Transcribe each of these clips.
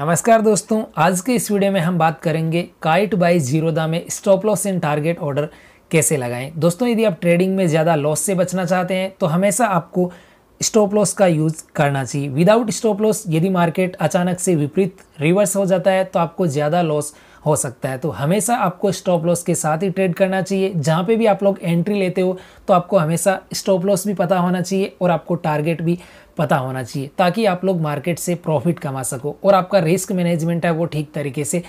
नमस्कार दोस्तों आज के इस वीडियो में हम बात करेंगे काइट बाई जीरोदा में stop loss and target order कैसे लगाएं दोस्तों यदि आप ट्रेडिंग में ज़्यादा लॉस से बचना चाहते हैं तो हमेशा आपको स्टॉप लॉस का यूज़ करना चाहिए विदाउट स्टॉप लॉस यदि मार्केट अचानक से विपरीत रिवर्स हो जाता है तो आपको ज़्यादा लॉस हो सकता है तो हमेशा आपको स्टॉप लॉस के साथ ही ट्रेड करना चाहिए जहाँ पे भी आप लोग एंट्री लेते हो तो आपको हमेशा स्टॉप लॉस भी पता होना चाहिए और आपको टारगेट भी पता होना चाहिए ताकि आप लोग मार्केट से प्रॉफिट कमा सको और आपका रिस्क मैनेजमेंट है वो ठीक तरीके से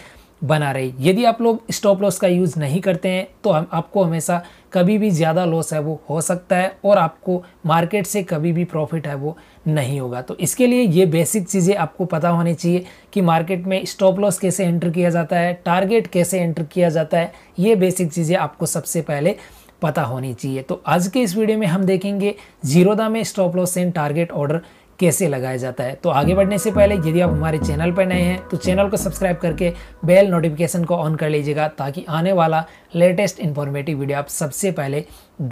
बना रहे यदि आप लोग स्टॉप लॉस का यूज़ नहीं करते हैं तो हम आपको हमेशा कभी भी ज़्यादा लॉस है वो हो सकता है और आपको मार्केट से कभी भी प्रॉफिट है वो नहीं होगा तो इसके लिए ये बेसिक चीज़ें आपको पता होनी चाहिए कि मार्केट में स्टॉप लॉस कैसे एंटर किया जाता है टारगेट कैसे एंटर किया जाता है ये बेसिक चीज़ें आपको सबसे पहले पता होनी चाहिए तो आज के इस वीडियो में हम देखेंगे जीरोदा में stop loss and target order कैसे लगाया जाता है तो आगे बढ़ने से पहले यदि आप हमारे चैनल पर नए हैं तो चैनल को सब्सक्राइब करके बेल नोटिफिकेशन को ऑन कर लीजिएगा ताकि आने वाला लेटेस्ट इन्फॉर्मेटिव वीडियो आप सबसे पहले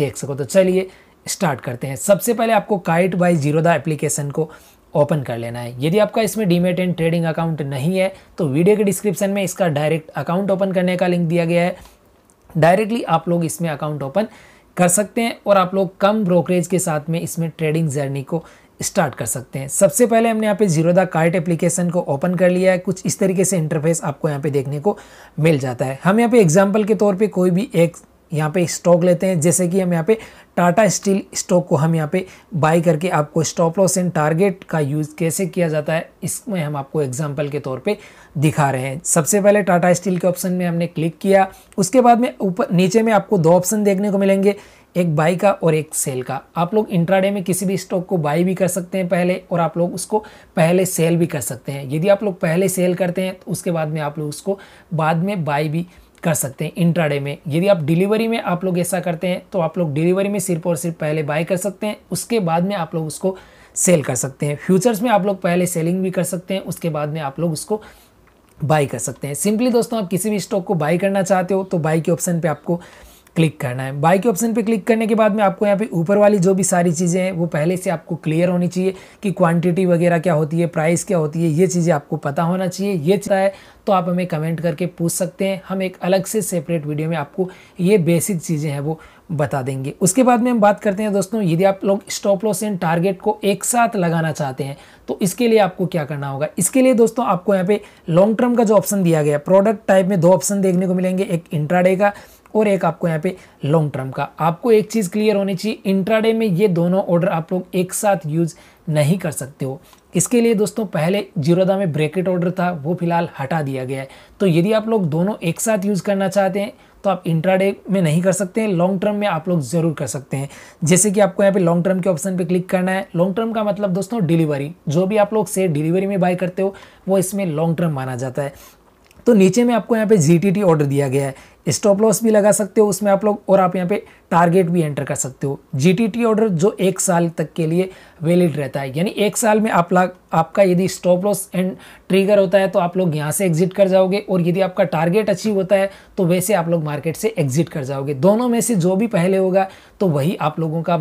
देख सको तो चलिए स्टार्ट करते हैं सबसे पहले आपको काइट बाई जीरोदा एप्लीकेशन को ओपन कर लेना है यदि आपका इसमें डीमेट एंड ट्रेडिंग अकाउंट नहीं है तो वीडियो के डिस्क्रिप्शन में इसका डायरेक्ट अकाउंट ओपन करने का लिंक दिया गया है डायरेक्टली आप लोग इसमें अकाउंट ओपन कर सकते हैं और आप लोग कम ब्रोकरेज के साथ में इसमें ट्रेडिंग जर्नी को स्टार्ट कर सकते हैं सबसे पहले हमने यहाँ पे जीरो द कार्ट एप्लीकेशन को ओपन कर लिया है कुछ इस तरीके से इंटरफेस आपको यहाँ पे देखने को मिल जाता है हम यहाँ पे एग्जाम्पल के तौर पे कोई भी एक यहाँ पे स्टॉक लेते हैं जैसे कि हम यहाँ पे टाटा स्टील स्टॉक को हम यहाँ पे बाई करके आपको स्टॉप लॉस एंड टारगेट का यूज़ कैसे किया जाता है इसमें हम आपको एग्जाम्पल के तौर पे दिखा रहे हैं सबसे पहले टाटा स्टील के ऑप्शन में हमने क्लिक किया उसके बाद में ऊपर नीचे में आपको दो ऑप्शन देखने को मिलेंगे एक बाई का और एक सेल का आप लोग इंट्राडे में किसी भी स्टॉक को बाई भी कर सकते हैं पहले और आप लोग उसको पहले सेल भी कर सकते हैं यदि आप लोग पहले सेल करते हैं तो उसके बाद में आप लोग उसको बाद में बाई भी कर सकते हैं इंट्राडे में यदि आप डिलीवरी में आप लोग ऐसा करते हैं तो आप लोग डिलीवरी में सिर्फ और सिर्फ पहले बाय कर सकते हैं उसके बाद में आप लोग उसको सेल कर सकते हैं फ्यूचर्स में आप लोग पहले सेलिंग भी कर सकते हैं उसके बाद में आप लोग उसको बाई कर सकते हैं सिंपली दोस्तों आप किसी भी स्टॉक को बाई करना चाहते हो तो बाई के ऑप्शन पे आपको क्लिक करना है बाई के ऑप्शन पे क्लिक करने के बाद में आपको यहाँ पे ऊपर वाली जो भी सारी चीज़ें हैं वो पहले से आपको क्लियर होनी चाहिए कि क्वांटिटी वगैरह क्या होती है प्राइस क्या होती है ये चीज़ें आपको पता होना चाहिए ये चाहता है तो आप हमें कमेंट करके पूछ सकते हैं हम एक अलग से सेपरेट वीडियो में आपको ये बेसिक चीज़ें हैं वो बता देंगे उसके बाद में हम बात करते हैं दोस्तों यदि आप लोग स्टॉप लॉस एंड टारगेट को एक साथ लगाना चाहते हैं तो इसके लिए आपको क्या करना होगा इसके लिए दोस्तों आपको यहाँ पे लॉन्ग टर्म का जो ऑप्शन दिया गया प्रोडक्ट टाइप में दो ऑप्शन देखने को मिलेंगे एक इंट्राडे का और एक आपको यहाँ पे लॉन्ग टर्म का आपको एक चीज़ क्लियर होनी चाहिए इंट्राडे में ये दोनों ऑर्डर आप लोग एक साथ यूज़ नहीं कर सकते हो इसके लिए दोस्तों पहले जीरोदा में ब्रेकेट ऑर्डर था वो फिलहाल हटा दिया गया है तो यदि आप लोग दोनों एक साथ यूज़ करना चाहते हैं तो आप इंट्राडे में नहीं कर सकते हैं लॉन्ग टर्म में आप लोग ज़रूर कर सकते हैं जैसे कि आपको यहाँ पे लॉन्ग टर्म के ऑप्शन पे क्लिक करना है लॉन्ग टर्म का मतलब दोस्तों डिलीवरी जो भी आप लोग से डिलीवरी में बाय करते हो वो इसमें लॉन्ग टर्म माना जाता है तो नीचे में आपको यहाँ पे जी ऑर्डर दिया गया है स्टॉप लॉस भी लगा सकते हो उसमें आप लोग और आप यहाँ पे टारगेट भी एंटर कर सकते हो जीटीटी ऑर्डर जो एक साल तक के लिए वैलिड रहता है यानी एक साल में आप लाग आपका यदि स्टॉप लॉस एंड ट्रिगर होता है तो आप लोग यहाँ से एग्जिट कर जाओगे और यदि आपका टारगेट अचीव होता है तो वैसे आप लोग मार्केट से एग्जिट कर जाओगे दोनों में से जो भी पहले होगा तो वही आप लोगों का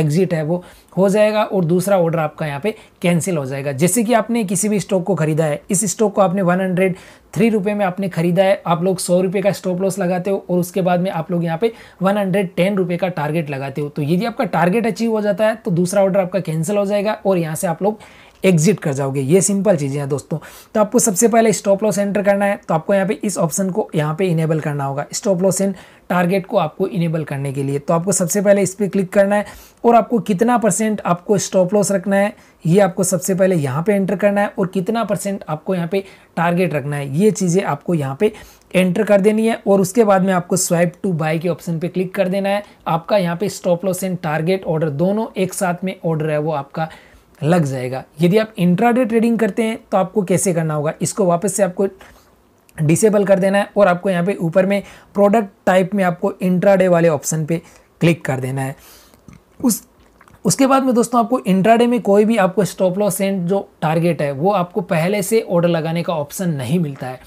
एग्जिट है वो हो जाएगा और दूसरा ऑर्डर आपका यहाँ पे कैंसिल हो जाएगा जैसे कि आपने किसी भी स्टॉक को खरीदा है इस स्टॉक को आपने वन हंड्रेड थ्री रुपये में आपने खरीदा है आप लोग सौ रुपये का स्टॉप लॉस लगाते हो और उसके बाद में आप लोग यहाँ पे वन हंड्रेड टेन रुपये का टारगेट लगाते हो तो यदि आपका टारगेट अचीव हो जाता है तो दूसरा ऑर्डर आपका कैंसिल हो जाएगा और यहाँ से आप लोग एग्जिट कर जाओगे ये सिंपल चीज़ें हैं दोस्तों तो आपको सबसे पहले स्टॉप लॉस एंटर करना है तो आपको यहाँ पे इस ऑप्शन को यहाँ पे इनेबल करना होगा स्टॉप लॉस एंड टारगेट को आपको इनेबल करने के लिए तो आपको सबसे पहले इस पर क्लिक करना है और आपको कितना परसेंट आपको स्टॉप लॉस रखना है ये आपको सबसे पहले यहाँ पे एंटर करना है और कितना परसेंट आपको यहाँ पे टारगेट रखना है ये चीज़ें आपको यहाँ पे एंटर कर देनी है और उसके बाद में आपको स्वाइप टू बाई के ऑप्शन पे क्लिक कर देना है आपका यहाँ पे stop loss and target order दोनों एक साथ में ऑर्डर है वो आपका लग जाएगा यदि आप इंट्राडे ट्रेडिंग करते हैं तो आपको कैसे करना होगा इसको वापस से आपको डिसेबल कर देना है और आपको यहाँ पे ऊपर में प्रोडक्ट टाइप में आपको इंट्राडे वाले ऑप्शन पे क्लिक कर देना है उस उसके बाद में दोस्तों आपको इंट्राडे में कोई भी आपको स्टॉप लॉस एंड जो टारगेट है वो आपको पहले से ऑर्डर लगाने का ऑप्शन नहीं मिलता है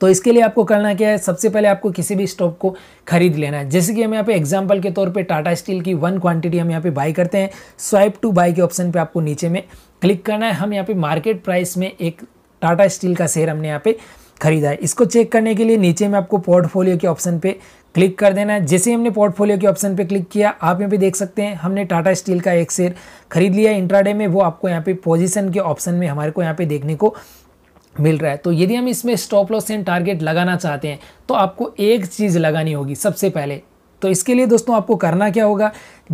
तो इसके लिए आपको करना क्या है सबसे पहले आपको किसी भी स्टॉक को खरीद लेना है जैसे कि हम यहाँ पे एग्जाम्पल के तौर पर टाटा स्टील की वन क्वांटिटी हम यहाँ पे बाई करते हैं स्वाइप टू बाई के ऑप्शन पर आपको नीचे में क्लिक करना है हम यहाँ पे मार्केट प्राइस में एक टाटा स्टील का शेयर हमने यहाँ पे खरीदा है इसको चेक करने के लिए नीचे में आपको पोर्टफोलियो के ऑप्शन पे क्लिक कर देना है जैसे ही हमने पोर्टफोलियो के ऑप्शन पे क्लिक किया आप यहाँ पे देख सकते हैं हमने टाटा स्टील का एक शेयर खरीद लिया इंट्राडे में वो आपको यहाँ पे पोजीशन के ऑप्शन में हमारे को यहाँ पे देखने को मिल रहा है तो यदि हम इसमें स्टॉप लॉस एंड टारगेट लगाना चाहते हैं तो आपको एक चीज़ लगानी होगी सबसे पहले तो इसके लिए दोस्तों आपको करना क्या होगा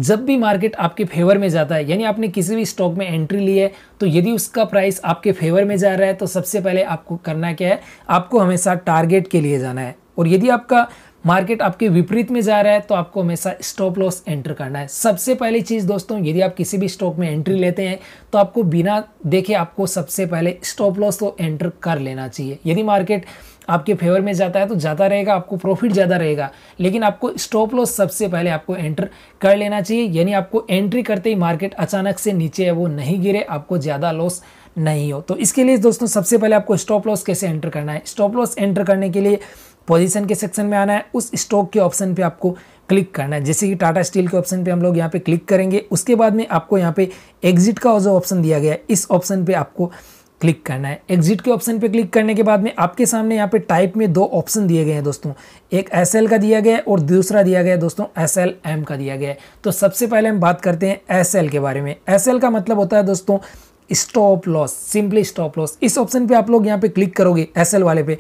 जब भी मार्केट आपके फेवर में जाता है यानी आपने किसी भी स्टॉक में एंट्री ली है तो यदि उसका प्राइस आपके फेवर में जा रहा है तो सबसे पहले आपको करना क्या है आपको हमेशा टारगेट के लिए जाना है और यदि आपका मार्केट आपके विपरीत में जा रहा है तो आपको हमेशा स्टॉप लॉस एंटर करना है सबसे पहली चीज़ दोस्तों यदि आप किसी भी स्टॉक में एंट्री लेते हैं तो आपको बिना देखे आपको सबसे पहले स्टॉप लॉस तो एंटर कर लेना चाहिए यदि मार्केट आपके फेवर में जाता है तो ज़्यादा रहेगा आपको प्रॉफिट ज़्यादा रहेगा लेकिन आपको स्टॉप लॉस सबसे पहले आपको एंटर कर लेना चाहिए यानी आपको एंट्री करते ही मार्केट अचानक से नीचे है वो नहीं गिरे आपको ज़्यादा लॉस नहीं हो तो इसके लिए दोस्तों सबसे पहले आपको स्टॉप लॉस कैसे एंटर करना है स्टॉप लॉस एंटर करने के लिए पोजीशन के सेक्शन में आना है उस स्टॉक के ऑप्शन पे आपको क्लिक करना है जैसे कि टाटा स्टील के ऑप्शन पे हम लोग यहाँ पे क्लिक करेंगे उसके बाद में आपको यहाँ पे एग्जिट का जो ऑप्शन दिया गया है इस ऑप्शन पे आपको क्लिक करना है एग्जिट के ऑप्शन पे क्लिक करने के बाद में आपके सामने यहाँ पे टाइप में दो ऑप्शन दिए गए हैं दोस्तों एक एस का दिया गया है और दूसरा दिया गया है दोस्तों एस का दिया गया है तो सबसे पहले हम बात करते हैं एस के बारे में एस का मतलब होता है दोस्तों stop loss simply stop loss इस ऑप्शन पे आप लोग यहाँ पे क्लिक करोगे एस वाले पे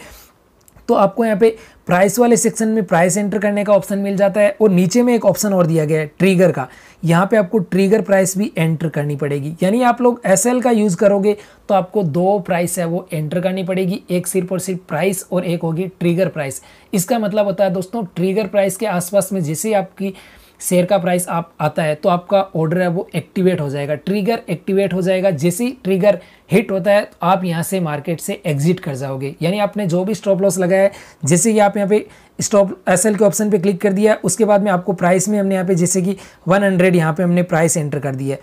तो आपको यहाँ पे प्राइस वाले सेक्शन में प्राइस एंटर करने का ऑप्शन मिल जाता है और नीचे में एक ऑप्शन और दिया गया है ट्रिगर का यहाँ पे आपको ट्रिगर प्राइस भी एंटर करनी पड़ेगी यानी आप लोग एस का यूज़ करोगे तो आपको दो प्राइस है वो एंटर करनी पड़ेगी एक सिर्फ और सिर्फ प्राइस और एक होगी ट्रिगर प्राइस इसका मतलब होता है दोस्तों ट्रिगर प्राइस के आसपास में जैसे आपकी शेयर का प्राइस आप आता है तो आपका ऑर्डर है वो एक्टिवेट हो जाएगा ट्रिगर एक्टिवेट हो जाएगा जैसे ही ट्रिगर हिट होता है तो आप यहाँ से मार्केट से एग्जिट कर जाओगे यानी आपने जो भी स्टॉप लॉस लगाया है जैसे कि आप यहाँ पे स्टॉप एस के ऑप्शन पे क्लिक कर दिया उसके बाद में आपको प्राइस में हमने यहाँ पे जैसे कि 100 हंड्रेड यहाँ पर हमने प्राइस एंटर कर दिया है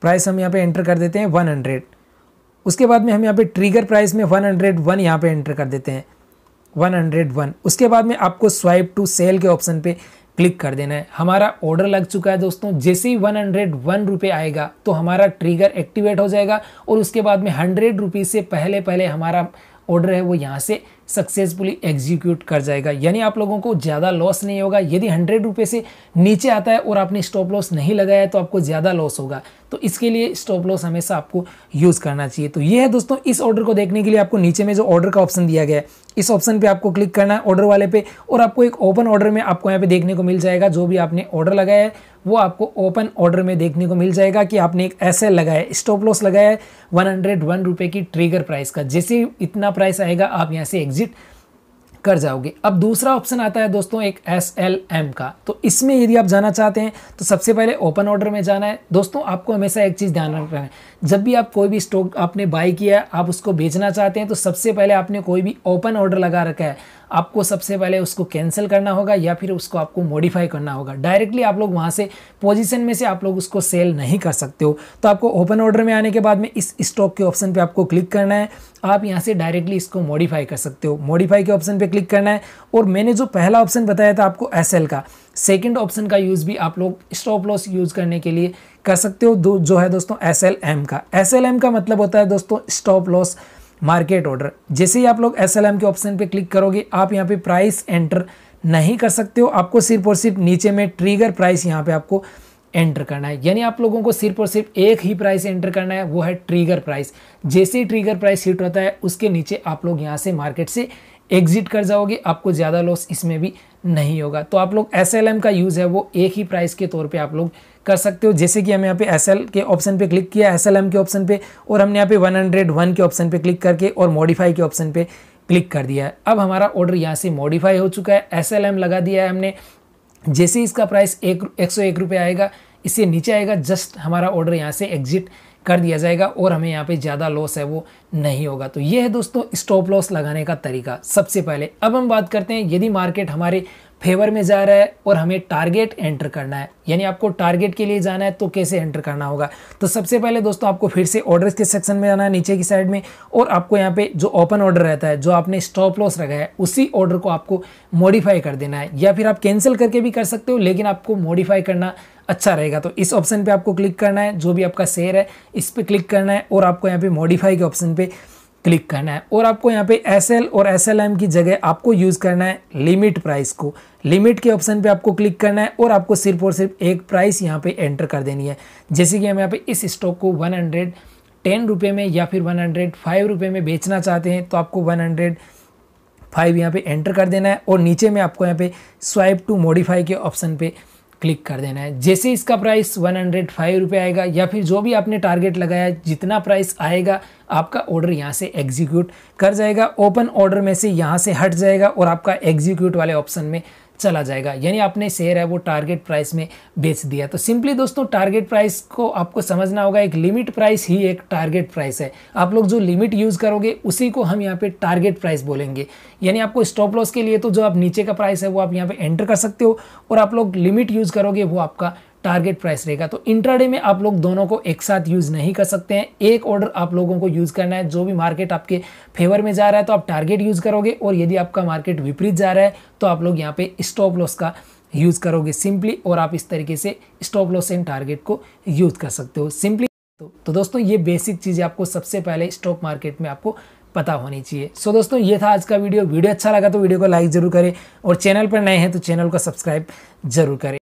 प्राइस हम यहाँ पे एंटर कर देते हैं 100 उसके बाद में हम यहाँ पे ट्रिगर प्राइस में 101 वन यहाँ पे एंटर कर देते हैं 101 उसके बाद में आपको स्वाइप टू सेल के ऑप्शन पे क्लिक कर देना है हमारा ऑर्डर लग चुका है दोस्तों जैसे ही वन हंड्रेड वन रुपये आएगा तो हमारा ट्रिगर एक्टिवेट हो जाएगा और उसके बाद में हंड्रेड रुपीज़ से पहले पहले हमारा ऑर्डर है वो यहाँ से सक्सेसफुली एग्जीक्यूट कर जाएगा यानी आप लोगों को ज़्यादा लॉस नहीं होगा यदि हंड्रेड रुपये से नीचे आता है और आपने स्टॉप लॉस नहीं लगाया है तो आपको ज़्यादा लॉस होगा तो इसके लिए स्टॉप लॉस हमेशा आपको यूज़ करना चाहिए तो ये है दोस्तों इस ऑर्डर को देखने के लिए आपको नीचे में जो ऑर्डर का ऑप्शन दिया गया है इस ऑप्शन पर आपको क्लिक करना है ऑर्डर वाले पे और आपको एक ओपन ऑर्डर में आपको यहाँ पे देखने को मिल जाएगा जो भी आपने ऑर्डर लगाया है वो आपको ओपन ऑर्डर में देखने को मिल जाएगा कि आपने एक ऐसे लगाया है स्टॉप लॉस लगाया है वन हंड्रेड की ट्रिगर प्राइस का जैसे इतना प्राइस आएगा आप यहाँ से एग्जिट एग्जिट कर जाओगे अब दूसरा ऑप्शन आता है दोस्तों एक एस एल एम का तो इसमें यदि आप जाना चाहते हैं तो सबसे पहले ओपन ऑर्डर में जाना है दोस्तों आपको हमेशा एक चीज़ ध्यान रखना है जब भी आप कोई भी स्टॉक आपने बाई किया है आप उसको बेचना चाहते हैं तो सबसे पहले आपने कोई भी ओपन ऑर्डर लगा रखा है आपको सबसे पहले उसको कैंसिल करना होगा या फिर उसको आपको मॉडिफाई करना होगा डायरेक्टली आप लोग वहाँ से पोजीशन में से आप लोग उसको सेल नहीं कर सकते हो तो आपको ओपन ऑर्डर में आने के बाद में इस स्टॉक के ऑप्शन पे आपको क्लिक करना है आप यहाँ से डायरेक्टली इसको मॉडिफाई कर सकते हो मॉडिफाई के ऑप्शन पे क्लिक करना है और मैंने जो पहला ऑप्शन बताया था आपको एस का सेकेंड ऑप्शन का यूज़ भी आप लोग स्टॉप लॉस यूज़ करने के लिए कर सकते हो दो जो है दोस्तों एस का एस का मतलब होता है दोस्तों स्टॉप लॉस मार्केट ऑर्डर जैसे ही आप लोग एस के ऑप्शन पर क्लिक करोगे आप यहाँ पर प्राइस एंटर नहीं कर सकते हो आपको सिर्फ और सिर्फ नीचे में ट्रिगर प्राइस यहाँ पर आपको एंटर करना है यानी आप लोगों को सिर्फ और सिर्फ एक ही प्राइस एंटर करना है वो है ट्रिगर प्राइस जैसे ही ट्रिगर प्राइस हिट होता है उसके नीचे आप लोग यहाँ से मार्केट से एग्जिट कर जाओगे आपको ज़्यादा लॉस इसमें भी नहीं होगा तो आप लोग एस का यूज़ है वो एक ही प्राइस के तौर पर आप लोग कर सकते हो जैसे कि हम यहाँ पे एस के ऑप्शन पे क्लिक किया एस के ऑप्शन पे और हमने यहाँ पे 101 के ऑप्शन पे क्लिक करके और मॉडिफाई के ऑप्शन पे क्लिक कर दिया है अब हमारा ऑर्डर यहाँ से मॉडिफाई हो चुका है एस लगा दिया है हमने जैसे इसका प्राइस एक एक सौ एक रुपये आएगा इससे नीचे आएगा जस्ट हमारा ऑर्डर यहाँ से एग्जिट कर दिया जाएगा और हमें यहाँ पे ज़्यादा लॉस है वो नहीं होगा तो ये है दोस्तों स्टॉप लॉस लगाने का तरीका सबसे पहले अब हम बात करते हैं यदि मार्केट हमारे फेवर में जा रहा है और हमें टारगेट एंटर करना है यानी आपको टारगेट के लिए जाना है तो कैसे एंटर करना होगा तो सबसे पहले दोस्तों आपको फिर से ऑर्डर्स के सेक्शन में जाना है नीचे की साइड में और आपको यहाँ पे जो ओपन ऑर्डर रहता है जो आपने स्टॉप लॉस रखा है उसी ऑर्डर को आपको मॉडिफाई कर देना है या फिर आप कैंसिल करके भी कर सकते हो लेकिन आपको मॉडिफाई करना अच्छा रहेगा तो इस ऑप्शन पर आपको क्लिक करना है जो भी आपका शेयर है इस पर क्लिक करना है और आपको यहाँ पर मॉडिफाई के ऑप्शन पर क्लिक करना है और आपको यहाँ पे एस और एस की जगह आपको यूज़ करना है लिमिट प्राइस को लिमिट के ऑप्शन पे आपको क्लिक करना है और आपको सिर्फ और सिर्फ एक प्राइस यहाँ पे एंटर कर देनी है जैसे कि हम यहाँ पे इस स्टॉक को वन हंड्रेड टेन रुपये में या फिर वन हंड्रेड फाइव रुपये में बेचना चाहते हैं तो आपको वन हंड्रेड फाइव यहाँ पे एंटर कर देना है और नीचे में आपको यहाँ पे स्वाइप टू मॉडिफाई के ऑप्शन पे क्लिक कर देना है जैसे इसका प्राइस वन हंड्रेड फाइव रुपये आएगा या फिर जो भी आपने टारगेट लगाया है जितना प्राइस आएगा आपका ऑर्डर यहाँ से एग्जीक्यूट कर जाएगा ओपन ऑर्डर में से यहाँ से हट जाएगा और आपका एग्जीक्यूट वाले ऑप्शन में चला जाएगा यानी आपने शेयर है वो टारगेट प्राइस में बेच दिया तो सिंपली दोस्तों टारगेट प्राइस को आपको समझना होगा एक लिमिट प्राइस ही एक टारगेट प्राइस है आप लोग जो लिमिट यूज़ करोगे उसी को हम यहाँ पे टारगेट प्राइस बोलेंगे यानी आपको स्टॉप लॉस के लिए तो जो आप नीचे का प्राइस है वो आप यहाँ पर एंटर कर सकते हो और आप लोग लिमिट यूज़ करोगे वो आपका टारगेट प्राइस रहेगा तो इंट्राडे में आप लोग दोनों को एक साथ यूज़ नहीं कर सकते हैं एक ऑर्डर आप लोगों को यूज़ करना है जो भी मार्केट आपके फेवर में जा रहा है तो आप टारगेट यूज़ करोगे और यदि आपका मार्केट विपरीत जा रहा है तो आप लोग यहाँ पे स्टॉप लॉस का यूज़ करोगे सिंपली और आप इस तरीके से स्टॉप लॉस एंड टारगेट को यूज़ कर सकते हो सिंपली तो, तो दोस्तों ये बेसिक चीज़ें आपको सबसे पहले स्टॉक मार्केट में आपको पता होनी चाहिए सो so, दोस्तों ये था आज का वीडियो वीडियो अच्छा लगा तो वीडियो को लाइक जरूर करें और चैनल पर नए हैं तो चैनल को सब्सक्राइब जरूर करें